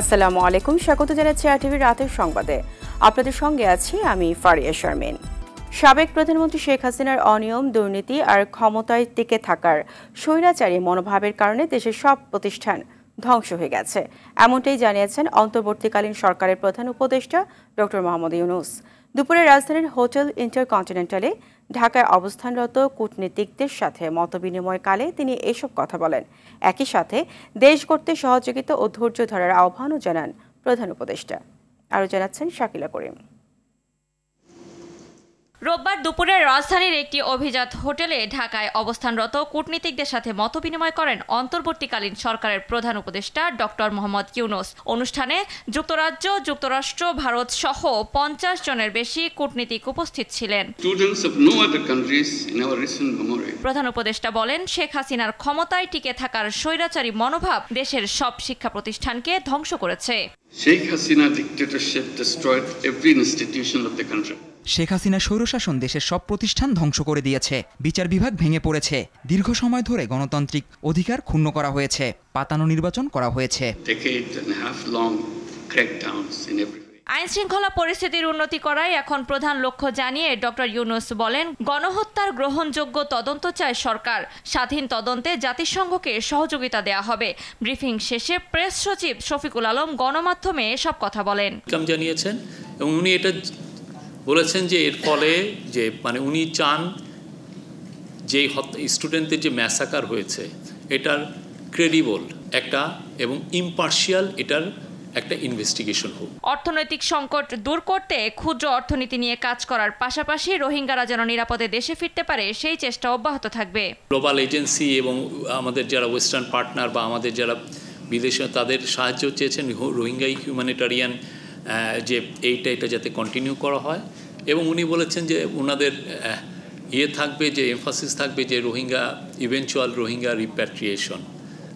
আসসালামু আলাইকুম স্বাগত জানাচ্ছি আর টিভির রাতের সংবাদে আপনাদের সঙ্গে আছি আমি ফারিয়া শারমিন সাবেক প্রধানমন্ত্রী শেখ হাসিনার অনিয়ম দুর্নীতি আর ক্ষমতায় টিকে থাকার স্বৈরাচারী মনোভাবের কারণে দেশের সব প্রতিষ্ঠান ধ্বংস হয়ে গেছে এমনটাই জানিয়েছেন অন্তর্বর্তীকালীন সরকারের প্রধান উপদেষ্টা ডক্টর মোহাম্মদ ইউনুস দুপুরে রাজধানীর হোটেল ইন্টারকন্টিনেন্টালে ঢাকায় অবস্থানরত কূটনীতিকদের সাথে মতবিনিময়কালে তিনি এসব কথা বলেন একই সাথে দেশ করতে সহযোগিতা ও ধৈর্য ধরার আহ্বানও জানান প্রধান উপদেষ্টা আরও জানাচ্ছেন শাকিলা করিম রোববার দুপুরে রাজধানীর একটি অভিজাত হোটেলে ঢাকায় অবস্থানরত কূটনীতিকদের সাথে মতবিনিময় করেন অন্তর্বর্তীকালীন সরকারের প্রধান উপদেষ্টা ডক্টর মোহাম্মদ ইউনুস অনুষ্ঠানে যুক্তরাজ্য যুক্তরাষ্ট্র ভারত সহ পঞ্চাশ জনের বেশি কূটনীতিক উপস্থিত ছিলেন প্রধান উপদেষ্টা বলেন শেখ হাসিনার ক্ষমতায় টিকে থাকার স্বৈরাচারী মনোভাব দেশের সব শিক্ষা প্রতিষ্ঠানকে ধ্বংস করেছে Sheikh Hasina dictatorship destroyed every institution of the country Sheikh Hasina স্বৈরশাসন দেশের সব প্রতিষ্ঠান ধ্বংস করে দিয়েছে বিচার বিভাগ ভেঙে পড়েছে দীর্ঘ সময় ধরে গণতান্ত্রিক অধিকার ক্ষুণ্ণ করা হয়েছে পাতানো নির্বাচন করা হয়েছে আইন শৃঙ্খলা পরিস্থিতির উন্নতি করাই এখন প্রধান লক্ষ্য জানিয়ে ডক্টর ইউনুস বলেন গণহত্যার গ্রহণযোগ্য তদন্ত চায় সরকার স্বাধীন তদন্তে জাতিসংঘকে সহযোগিতা দেয়া হবে ব্রিফিং শেষে প্রেস সচিব শফিকুল আলম গণমাধ্যমে সব কথা বলেন জানিয়েছেন এবং উনি এটা বলেছেন যে এর ফলে যে মানে উনি চান যে স্টুডেন্টদের যে ম্যাসাকার হয়েছে এটার ক্রেডিবল একটা এবং ইম্পার্শিয়াল এটার একটা ইনভেস্টিগেশন হোক অর্থনৈতিক সংকট দূর করতে ক্ষুদ্র অর্থনীতি নিয়ে কাজ করার পাশাপাশি রোহিঙ্গারা যেন নিরাপদে দেশে ফিরতে পারে সেই চেষ্টা অব্যাহত থাকবে গ্লোবাল এজেন্সি এবং আমাদের যারা ওয়েস্টার্ন পার্টনার বা আমাদের যারা বিদেশে তাদের সাহায্য চেয়েছেন রোহিঙ্গাই হিউম্যানিটারিয়ান যে এইটা এটা যাতে কন্টিনিউ করা হয় এবং উনি বলেছেন যে ওনাদের ইয়ে থাকবে যে এমফাসিস থাকবে যে রোহিঙ্গা ইভেনচুয়াল রোহিঙ্গা রিপ্যাট্রিয়েশন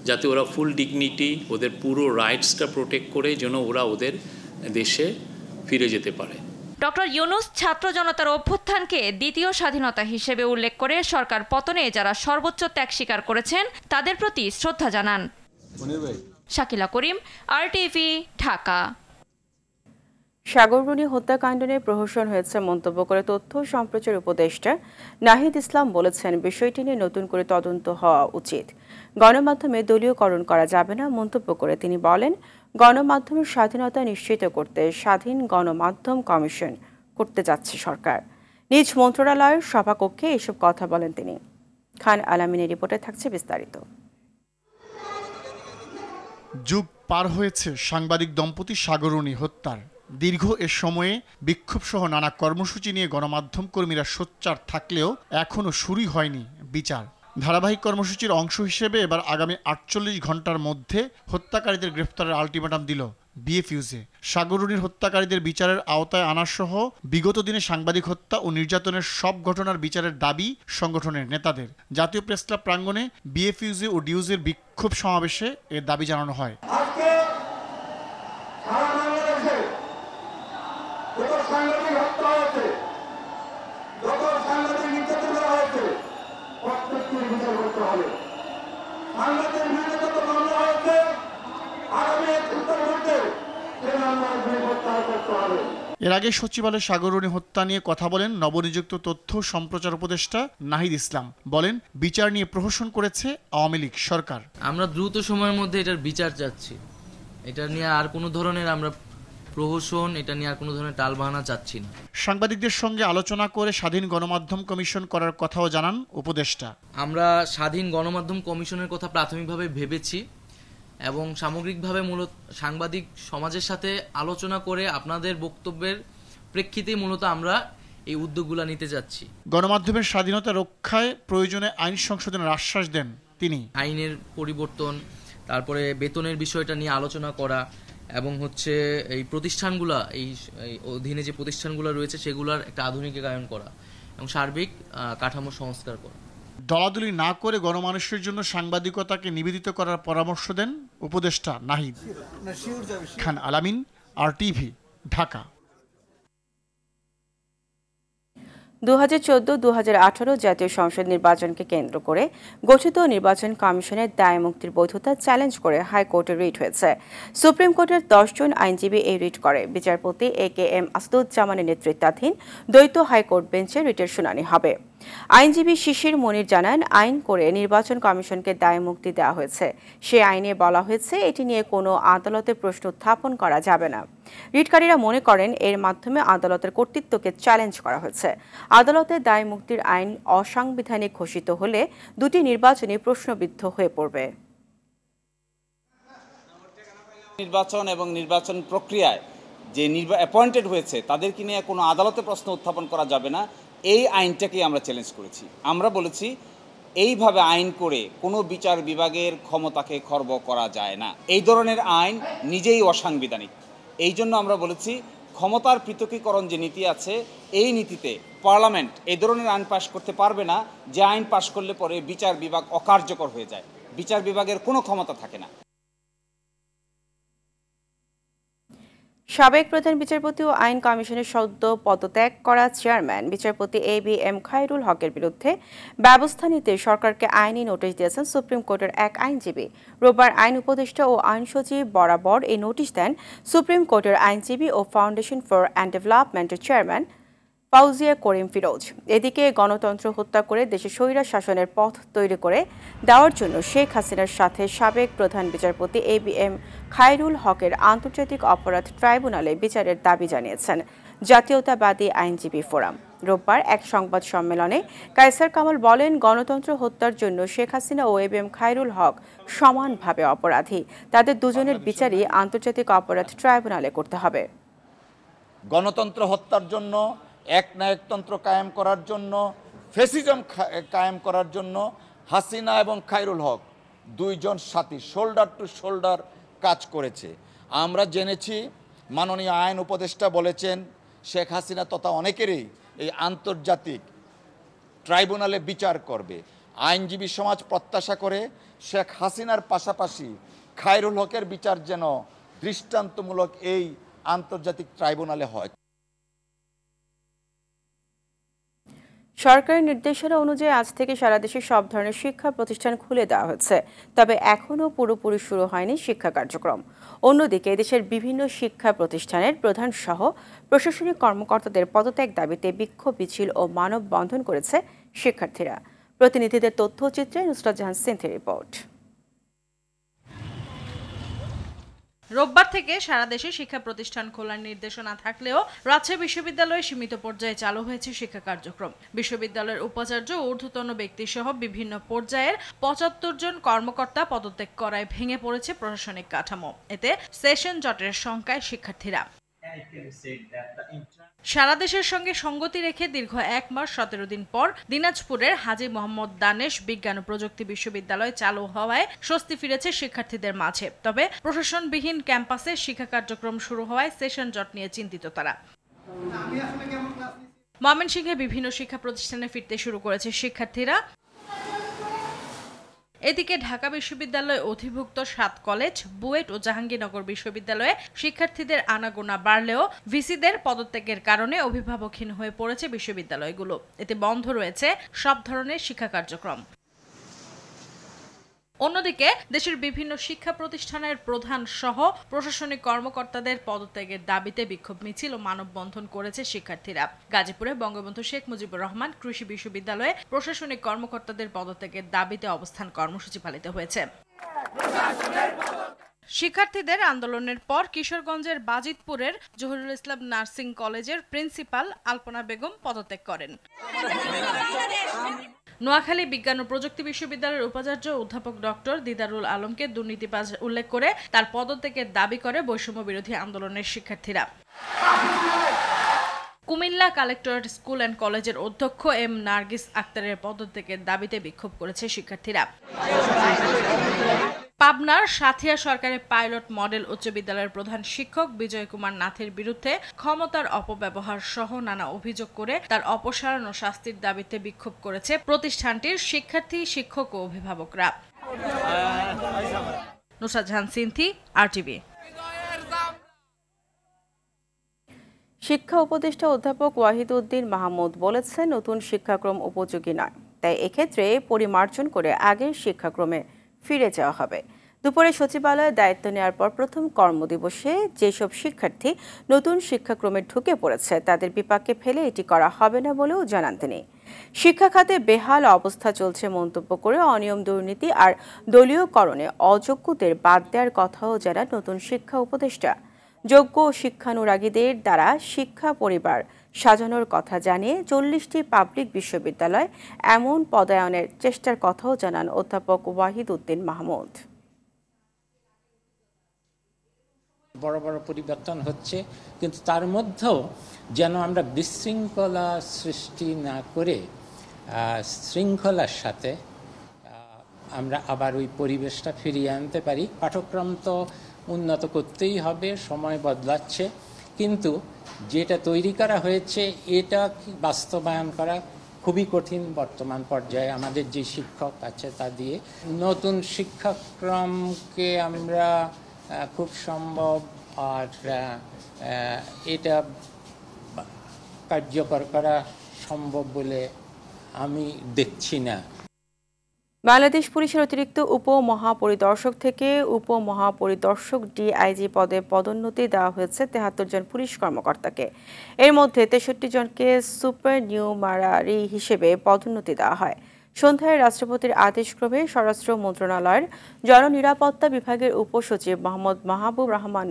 যাতে ওরা ফুল ডিগনিটি ওদের পুরো রাইটসটা প্রোটেক্ট করে যেন ওরা ওদের দেশে ফিরে যেতে পারে ডক্টর ইউনুস ছাত্র জনতার অভ্যুত্থানকে দ্বিতীয় স্বাধীনতা হিসেবে উল্লেখ করে সরকার পতনে যারা সর্বোচ্চ ত্যাগ স্বীকার করেছেন তাদের প্রতি শ্রদ্ধা জানান শাকিলা করিম আর ঢাকা সাগররুনি হত্যাকাণ্ড নিয়ে প্রহসন হয়েছে মন্তব্য করে তথ্য সম্প্রচার উপদেষ্টা নাহিদ ইসলাম বলেছেন বিষয়টি নিয়ে নতুন করে তদন্ত হওয়া উচিত গণমাধ্যমে দলীয়করণ করা যাবে না মন্তব্য করে তিনি বলেন গণমাধ্যমের স্বাধীনতা নিশ্চিত করতে স্বাধীন গণমাধ্যম কমিশন করতে যাচ্ছে সরকার নিজ মন্ত্রণালয়ের সভাকক্ষে এসব কথা বলেন তিনি খান আলামিনের রিপোর্টে থাকছে বিস্তারিত যুগ পার হয়েছে সাংবাদিক দম্পতি সাগরণী হত্যার দীর্ঘ এ সময়ে বিক্ষোভসহ নানা কর্মসূচি নিয়ে গণমাধ্যম কর্মীরা সোচ্চার থাকলেও এখনও শুরুই হয়নি বিচার ধারাবাহিক কর্মসূচির অংশ হিসেবে এবার আগামী আটচল্লিশ ঘন্টার মধ্যে হত্যাকারীদের গ্রেফতারের আলটিমেটাম দিল বিএফইউজে সাগরুনির হত্যাকারীদের বিচারের আওতায় আনার সহ বিগত দিনে সাংবাদিক হত্যা ও নির্যাতনের সব ঘটনার বিচারের দাবি সংগঠনের নেতাদের জাতীয় প্রেস ক্লাব প্রাঙ্গণে বিএফইউজে ও ডিউজের বিক্ষোভ সমাবেশে এ দাবি জানানো হয় এর আগে সচিবালয়ে সাগরণী হত্যা নিয়ে কথা বলেন নবনিযুক্ত তথ্য সম্প্রচার উপদেষ্টা নাহিদ ইসলাম বলেন বিচার নিয়ে প্রহসন করেছে আওয়ামী লীগ সরকার আমরা দ্রুত সময়ের মধ্যে এটার বিচার চাচ্ছি এটা নিয়ে আর কোনো ধরনের আমরা প্রহসন এটা নিয়ে আর কোনো ধরনের বাহানা চাচ্ছি না সাংবাদিকদের সঙ্গে আলোচনা করে স্বাধীন গণমাধ্যম কমিশন করার কথাও জানান উপদেষ্টা আমরা স্বাধীন গণমাধ্যম কমিশনের কথা প্রাথমিকভাবে ভেবেছি এবং সামগ্রিকভাবে মূলত সাংবাদিক সমাজের সাথে আলোচনা করে আপনাদের বক্তব্যের প্রেক্ষিতেই মূলত আমরা এই উদ্যোগগুলো নিতে যাচ্ছি গণমাধ্যমের স্বাধীনতা রক্ষায় প্রয়োজনে আইন সংশোধনের আশ্বাস দেন তিনি আইনের পরিবর্তন তারপরে বেতনের বিষয়টা নিয়ে আলোচনা করা এবং হচ্ছে এই প্রতিষ্ঠানগুলা এই অধীনে যে প্রতিষ্ঠানগুলো রয়েছে সেগুলোর একটা আধুনিকীকরণ করা এবং সার্বিক কাঠামো সংস্কার করা দলাদলি না করে গণমানুষের জন্য সাংবাদিকতাকে নিবেদিত করার পরামর্শ দেন উপদেষ্টা নাহিদ খান আলামিন আর টিভি ঢাকা দু হাজার চোদ্দ দু হাজার আঠারো জাতীয় সংসদ নির্বাচনকে কেন্দ্র করে গঠিত নির্বাচন কমিশনের দায় মুক্তির বৈধতা চ্যালেঞ্জ করে হাইকোর্টে রিট হয়েছে সুপ্রিম কোর্টের দশজন আইনজীবী এই রিট করে বিচারপতি এ কে এম আসদুজ্জামানের নেতৃত্বাধীন দ্বৈত হাইকোর্ট বেঞ্চে রিটের শুনানি হবে আইনজীবী শিশির মনির জানান আইন করে নির্বাচন কমিশনকে দায় মুক্তি দেওয়া হয়েছে সে আইনে বলা হয়েছে এটি নিয়ে কোনো আদালতে প্রশ্ন উত্থাপন করা যাবে না রিটকারীরা মনে করেন এর মাধ্যমে আদালতের কর্তৃত্বকে চ্যালেঞ্জ করা হয়েছে আদালতে দায় মুক্তির আইন অসাংবিধানিক ঘোষিত হলে দুটি নির্বাচনে প্রশ্নবিদ্ধ হয়ে পড়বে নির্বাচন এবং নির্বাচন প্রক্রিয়ায় যে নির্বা অ্যাপয়েন্টেড হয়েছে তাদেরকে নিয়ে কোনো আদালতে প্রশ্ন উত্থাপন করা যাবে না এই আইনটাকেই আমরা চ্যালেঞ্জ করেছি আমরা বলেছি এইভাবে আইন করে কোনো বিচার বিভাগের ক্ষমতাকে খর্ব করা যায় না এই ধরনের আইন নিজেই অসাংবিধানিক এই জন্য আমরা বলেছি ক্ষমতার পৃথকীকরণ যে নীতি আছে এই নীতিতে পার্লামেন্ট এই ধরনের আইন পাশ করতে পারবে না যে আইন পাশ করলে পরে বিচার বিভাগ অকার্যকর হয়ে যায় বিচার বিভাগের কোনো ক্ষমতা থাকে না সাবেক প্রধান বিচারপতি ও আইন কমিশনের সদ্য পদত্যাগ করা চেয়ারম্যান বিচারপতি এ বি এম খায়রুল হকের বিরুদ্ধে ব্যবস্থা নিতে সরকারকে আইনি নোটিশ দিয়েছেন সুপ্রিম কোর্টের এক আইনজীবী রোববার আইন উপদেষ্টা ও আইন সচিব বরাবর এই নোটিশ দেন সুপ্রিম কোর্টের আইনজীবী ও ফাউন্ডেশন ফর অ্যান্ড ডেভেলপমেন্টের চেয়ারম্যান ফাউজিয়া করিম ফিরোজ এদিকে গণতন্ত্র হত্যা করে দেশে স্বৈরা শাসনের পথ তৈরি করে দেওয়ার জন্য শেখ হাসিনার সাথে সাবেক প্রধান বিচারপতি এ বি এম খায়রুল হকের আন্তর্জাতিক অপরাধ ট্রাইব্যুনালে বিচারের দাবি জানিয়েছেন জাতীয়তাবাদী আইনজীবী ফোরাম রোববার এক সংবাদ সম্মেলনে কায়সার কামাল বলেন গণতন্ত্র হত্যার জন্য শেখ হাসিনা ও এম খায়রুল হক সমানভাবে অপরাধী তাদের দুজনের বিচারই আন্তর্জাতিক অপরাধ ট্রাইব্যুনালে করতে হবে গণতন্ত্র হত্যার জন্য এক নায়কতন্ত্র কায়েম করার জন্য ফেসিজম কায়েম করার জন্য হাসিনা এবং খাইরুল হক দুইজন সাথী শোল্ডার টু শোল্ডার কাজ করেছে আমরা জেনেছি মাননীয় আইন উপদেষ্টা বলেছেন শেখ হাসিনা তথা অনেকেরই এই আন্তর্জাতিক ট্রাইব্যুনালে বিচার করবে আইনজীবী সমাজ প্রত্যাশা করে শেখ হাসিনার পাশাপাশি খায়রুল হকের বিচার যেন দৃষ্টান্তমূলক এই আন্তর্জাতিক ট্রাইব্যুনালে হয় সরকারের নির্দেশনা অনুযায়ী আজ থেকে সারা দেশে সব ধরনের শিক্ষা প্রতিষ্ঠান খুলে দেওয়া হচ্ছে তবে এখনও পুরোপুরি শুরু হয়নি শিক্ষা কার্যক্রম অন্যদিকে দেশের বিভিন্ন শিক্ষা প্রতিষ্ঠানের প্রধান সহ প্রশাসনিক কর্মকর্তাদের পদত্যাগ দাবিতে বিক্ষোভ মিছিল ও মানববন্ধন করেছে শিক্ষার্থীরা প্রতিনিধিদের তথ্যচিত্রে নুসরাত জাহান সিন্থির রিপোর্ট রোববার থেকে সারা দেশে শিক্ষা প্রতিষ্ঠান খোলার নির্দেশনা থাকলেও রাজশাহী বিশ্ববিদ্যালয়ে সীমিত পর্যায়ে চালু হয়েছে শিক্ষা কার্যক্রম বিশ্ববিদ্যালয়ের উপাচার্য ঊর্ধ্বতন ব্যক্তিসহ বিভিন্ন পর্যায়ের পঁচাত্তর জন কর্মকর্তা পদত্যাগ করায় ভেঙে পড়েছে প্রশাসনিক কাঠামো এতে সেশন জটের সংখ্যায় শিক্ষার্থীরা সারা দেশের সঙ্গে সঙ্গতি রেখে দীর্ঘ এক মাস সতেরো দিন পর দিনাজপুরের হাজি মোহাম্মদ দানেশ বিজ্ঞান ও প্রযুক্তি বিশ্ববিদ্যালয় চালু হওয়ায় স্বস্তি ফিরেছে শিক্ষার্থীদের মাঝে তবে প্রশাসনবিহীন ক্যাম্পাসে শিক্ষা কার্যক্রম শুরু হওয়ায় সেশন জট নিয়ে চিন্তিত তারা ময়মনসিংহে বিভিন্ন শিক্ষা প্রতিষ্ঠানে ফিরতে শুরু করেছে শিক্ষার্থীরা এদিকে ঢাকা বিশ্ববিদ্যালয় অধিভুক্ত সাত কলেজ বুয়েট ও জাহাঙ্গীরনগর বিশ্ববিদ্যালয়ে শিক্ষার্থীদের আনাগোনা বাড়লেও ভিসিদের পদত্যাগের কারণে অভিভাবকহীন হয়ে পড়েছে বিশ্ববিদ্যালয়গুলো এতে বন্ধ রয়েছে সব ধরনের শিক্ষা কার্যক্রম অন্যদিকে দেশের বিভিন্ন শিক্ষা প্রতিষ্ঠানের প্রধান সহ প্রশাসনিক কর্মকর্তাদের পদত্যাগের দাবিতে বিক্ষোভ মিছিল ও মানববন্ধন করেছে শিক্ষার্থীরা গাজীপুরে বঙ্গবন্ধু শেখ মুজিবুর রহমান কৃষি বিশ্ববিদ্যালয়ে প্রশাসনিক কর্মকর্তাদের পদত্যাগের দাবিতে অবস্থান কর্মসূচি পালিত হয়েছে শিক্ষার্থীদের আন্দোলনের পর কিশোরগঞ্জের বাজিতপুরের জহুরুল ইসলাম নার্সিং কলেজের প্রিন্সিপাল আলপনা বেগম পদত্যাগ করেন নোয়াখালী বিজ্ঞান ও প্রযুক্তি বিশ্ববিদ্যালয়ের উপাচার্য অধ্যাপক ডক্টর দিদারুল আলমকে দুর্নীতিবাজ উল্লেখ করে তার পদত্যাগের দাবি করে বৈষম্য বিরোধী আন্দোলনের শিক্ষার্থীরা কুমিল্লা কালেক্টরেট স্কুল অ্যান্ড কলেজের অধ্যক্ষ এম নার্গিস আক্তারের পদত্যাগের দাবিতে বিক্ষোভ করেছে শিক্ষার্থীরা পাবনার সাথিয়া সরকারি পাইলট মডেল উচ্চ বিদ্যালয়ের প্রধান শিক্ষক বিজয় কুমার নাথের বিরুদ্ধে ক্ষমতার অপব্যবহার সহ নানা অভিযোগ করে তার অপসারণ ও শাস্তির দাবিতে বিক্ষোভ করেছে প্রতিষ্ঠানটির শিক্ষার্থী শিক্ষক ও অভিভাবকরা শিক্ষা উপদেষ্টা অধ্যাপক ওয়াহিদ উদ্দিন মাহমুদ বলেছেন নতুন শিক্ষাক্রম উপযোগী নয় তাই এক্ষেত্রে পরিমার্জন করে আগের শিক্ষাক্রমে ফিরে যাওয়া হবে দুপুরে সচিবালয়ে দায়িত্ব নেওয়ার পর প্রথম কর্মদিবসে যেসব শিক্ষার্থী নতুন শিক্ষাক্রমে ঢুকে পড়েছে তাদের বিপাকে ফেলে এটি করা হবে না বলেও জানান তিনি শিক্ষা খাতে বেহাল অবস্থা চলছে মন্তব্য করে অনিয়ম দুর্নীতি আর দলীয়করণে অযোগ্যদের বাদ দেওয়ার কথাও জানান নতুন শিক্ষা উপদেষ্টা যোগ্য শিক্ষানুরাগীদের দ্বারা শিক্ষা পরিবার সাজানোর কথা জানিয়ে চল্লিশটি পাবলিক বিশ্ববিদ্যালয় এমন পদায়নের চেষ্টার কথাও জানান অধ্যাপক ওয়াহিদ উদ্দিন মাহমুদ বড় বড় পরিবর্তন হচ্ছে কিন্তু তার মধ্যেও যেন আমরা বিশৃঙ্খলা সৃষ্টি না করে শৃঙ্খলার সাথে আমরা আবার ওই পরিবেশটা ফিরিয়ে আনতে পারি পাঠক্রম তো উন্নত করতেই হবে সময় বদলাচ্ছে কিন্তু যেটা তৈরি করা হয়েছে এটা বাস্তবায়ন করা খুবই কঠিন বর্তমান পর্যায়ে আমাদের যে শিক্ষক আছে তা দিয়ে নতুন শিক্ষাক্রমকে আমরা খুব সম্ভব আর এটা কার্যকর করা সম্ভব বলে আমি দেখছি না বাংলাদেশ পুলিশের অতিরিক্ত উপমহাপরিদর্শক থেকে উপমহাপরিদর্শক ডিআইজি পদে পদোন্নতি দেওয়া হয়েছে তেহাত্তর জন পুলিশ কর্মকর্তাকে এর মধ্যে তেষট্টি জনকে সুপার নিউ হিসেবে পদোন্নতি দেওয়া হয় সন্ধ্যায় রাষ্ট্রপতির আদেশক্রমে স্বরাষ্ট্র মন্ত্রণালয়ের জননিরাপত্তা বিভাগের উপসচিব মোহাম্মদ মাহবুব রহমান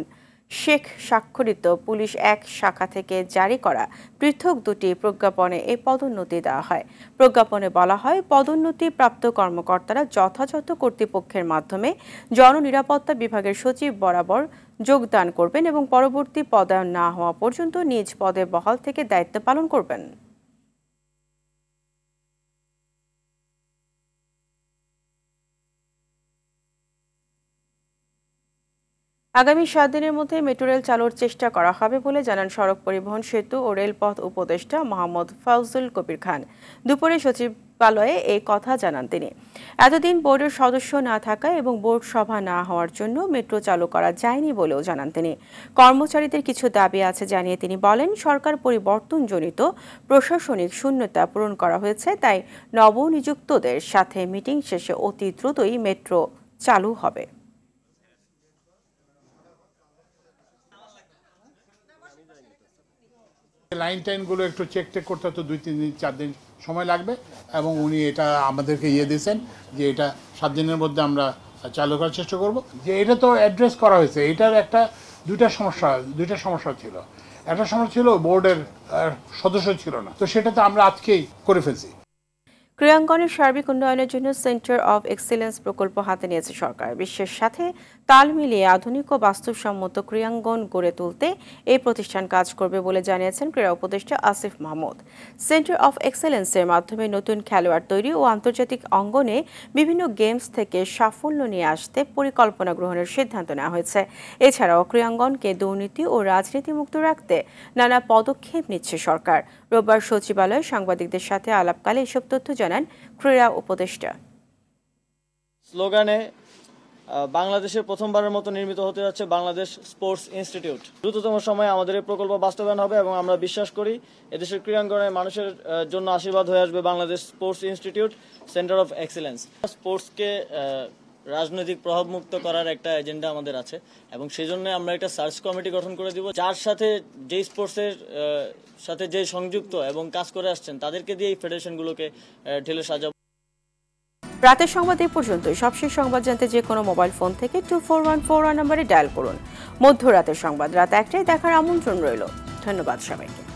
শেখ স্বাক্ষরিত পুলিশ এক শাখা থেকে জারি করা পৃথক দুটি প্রজ্ঞাপনে এই পদোন্নতি দেওয়া হয় প্রজ্ঞাপনে বলা হয় পদোন্নতি প্রাপ্ত কর্মকর্তারা যথাযথ কর্তৃপক্ষের মাধ্যমে জননিরাপত্তা বিভাগের সচিব বরাবর যোগদান করবেন এবং পরবর্তী পদায়ন না হওয়া পর্যন্ত নিজ পদে বহাল থেকে দায়িত্ব পালন করবেন আগামী সাত দিনের মধ্যে মেট্রো রেল চালুর চেষ্টা করা হবে বলে জানান সড়ক পরিবহন সেতু ও রেলপথ উপদেষ্টা মোহাম্মদ ফাউজুল কবির খান দুপুরে সচিবালয়ে এই কথা জানান তিনি এতদিন বোর্ডের সদস্য না থাকা এবং বোর্ড সভা না হওয়ার জন্য মেট্রো চালু করা যায়নি বলেও জানান তিনি কর্মচারীদের কিছু দাবি আছে জানিয়ে তিনি বলেন সরকার পরিবর্তনজনিত প্রশাসনিক শূন্যতা পূরণ করা হয়েছে তাই নবনিযুক্তদের সাথে মিটিং শেষে অতি দ্রুতই মেট্রো চালু হবে লাইন টাইনগুলো একটু চেক টেক করতে তো দুই তিন দিন চার দিন সময় লাগবে এবং উনি এটা আমাদেরকে ইয়ে দিয়েছেন যে এটা সাত দিনের মধ্যে আমরা চালু করার চেষ্টা করব যে এটা তো অ্যাড্রেস করা হয়েছে এটার একটা দুইটা সমস্যা দুইটা সমস্যা ছিল একটা সমস্যা ছিল বোর্ডের সদস্য ছিল না তো সেটা তো আমরা আজকেই করে ফেলছি ক্রীড়াঙ্গনের সার্বিক উন্নয়নের জন্য সেন্টার অব এক্সেলেন্স প্রকল্প হাতে নিয়েছে সরকার বিশ্বের সাথে তাল মিলিয়ে আধুনিক ও বাস্তবসম্মত ক্রিয়াঙ্গন গড়ে তুলতে এই প্রতিষ্ঠান কাজ করবে বলে জানিয়েছেন ক্রীড়া উপদেষ্টা আসিফ মাহমুদ সেন্টার অব এক্সেলেন্সের মাধ্যমে নতুন খেলোয়াড় তৈরি ও আন্তর্জাতিক অঙ্গনে বিভিন্ন গেমস থেকে সাফল্য নিয়ে আসতে পরিকল্পনা গ্রহণের সিদ্ধান্ত নেওয়া হয়েছে এছাড়াও ক্রীড়াঙ্গনকে দুর্নীতি ও রাজনীতিমুক্ত রাখতে নানা পদক্ষেপ নিচ্ছে সরকার রোববার সচিবালয়ে সাংবাদিকদের সাথে আলাপকালে এসব তথ্য জানান ক্রীড়া উপদেষ্টা স্লোগানে বাংলাদেশের প্রথমবারের মতো নির্মিত হতে যাচ্ছে বাংলাদেশ স্পোর্টস ইনস্টিটিউট দ্রুততম সময়ে আমাদের এই প্রকল্প বাস্তবায়ন হবে এবং আমরা বিশ্বাস করি এদেশের ক্রীড়াঙ্গনে মানুষের জন্য আশীর্বাদ হয়ে আসবে Bangladesh sports institute centre of excellence স্পোর্টসকে রাজনৈতিক প্রভাবমুক্ত করার একটা এজেন্ডা আমাদের আছে এবং সেই জন্য আমরা একটা সার্চ কমিটি গঠন করে দিব যার সাথে যে স্পোর্টসের সাথে যে সংযুক্ত এবং কাজ করে আসছেন তাদেরকে দিয়ে এই ফেডারেশনগুলোকে ঢেলে সাজাবো রাতের সংবাদ এ পর্যন্ত সবশেষ সংবাদ জানতে যে কোনো মোবাইল ফোন থেকে two four one four one নম্বরে ডায়াল করুন মধ্যরাতের সংবাদ রাত একটাই দেখার আমন্ত্রণ রইল ধন্যবাদ সবাইকে